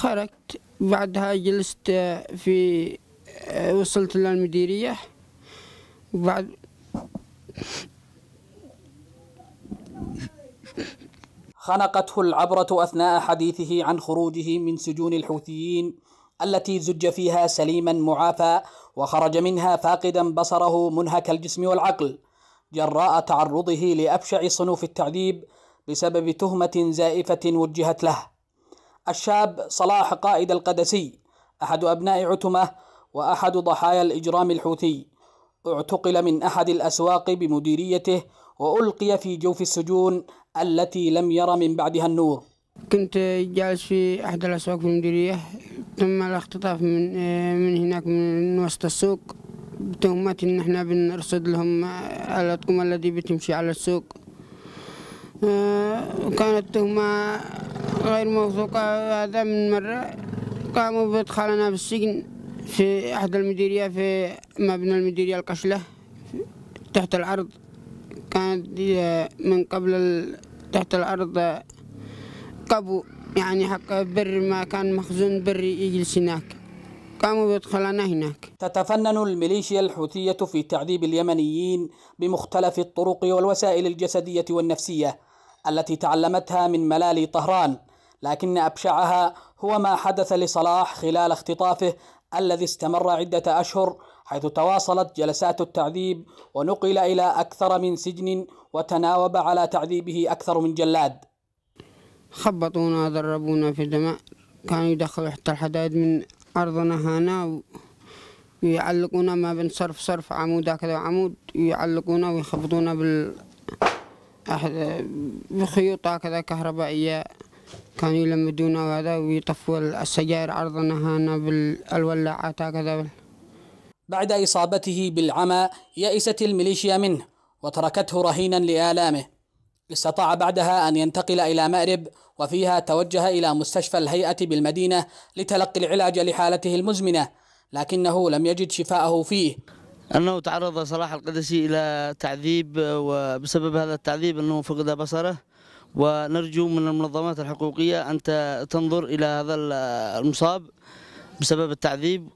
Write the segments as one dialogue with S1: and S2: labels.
S1: خرجت بعدها جلست في آه، وصلت للمديرية وبعد
S2: خنقته العبرة أثناء حديثه عن خروجه من سجون الحوثيين التي زج فيها سليما معافى وخرج منها فاقدا بصره منهك الجسم والعقل جراء تعرضه لأبشع صنوف التعذيب بسبب تهمة زائفة وجهت له الشاب صلاح قائد القدسي أحد أبناء عتمة وأحد ضحايا الإجرام الحوثي اعتقل من أحد الأسواق بمديريته وألقي في جوف السجون التي لم ير من بعدها النور
S1: كنت جالس في أحد الأسواق في المديرية تم الاختطاف من, من هناك من وسط السوق بتهمة إن احنا بنرصد لهم الأطقم الذي بتمشي على السوق آه، كانت تهمة غير موثوقة هذا من مرة قاموا بإدخالنا بالسجن في إحدى المديرية في مبنى المديرية القشلة تحت الأرض كانت آه، من قبل تحت الأرض آه، قبو يعني حق بر ما كان مخزون بري يجلس هناك
S2: قاموا بإدخالنا هناك تتفنن الميليشيا الحوثية في تعذيب اليمنيين بمختلف الطرق والوسائل الجسدية والنفسية التي تعلمتها من ملالي طهران لكن أبشعها هو ما حدث لصلاح خلال اختطافه الذي استمر عدة أشهر حيث تواصلت جلسات التعذيب ونقل إلى أكثر من سجن وتناوب على تعذيبه أكثر من جلاد
S1: خبطونا ضربونا في الدماء كانوا يدخلوا حتى الحدائد من أرضنا هنا ويعلقونا ما بين صرف صرف عمود هكذا عمود ويعلقونا ويخبطونا بال بخيوط هكذا كهربائية كانوا يلمدونا وهذا ويطفوا السجائر عرضنا هنا بالولاعات هكذا
S2: بعد إصابته بالعمى يئست الميليشيا منه وتركته رهينا لآلامه استطاع بعدها أن ينتقل إلى مأرب وفيها توجه إلى مستشفى الهيئة بالمدينة لتلقي العلاج لحالته المزمنة لكنه لم يجد شفاءه فيه أنه تعرض صلاح القدسي إلى تعذيب وبسبب هذا التعذيب أنه
S1: فقد بصره ونرجو من المنظمات الحقوقية أن تنظر إلى هذا المصاب بسبب التعذيب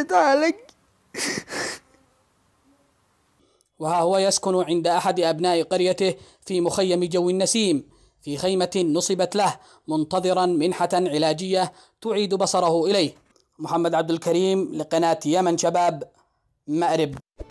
S1: يتعالج
S2: وها هو يسكن عند أحد أبناء قريته في مخيم جو النسيم في خيمة نصبت له منتظرا منحة علاجية تعيد بصره إليه محمد عبد الكريم لقناة يمن شباب مأرب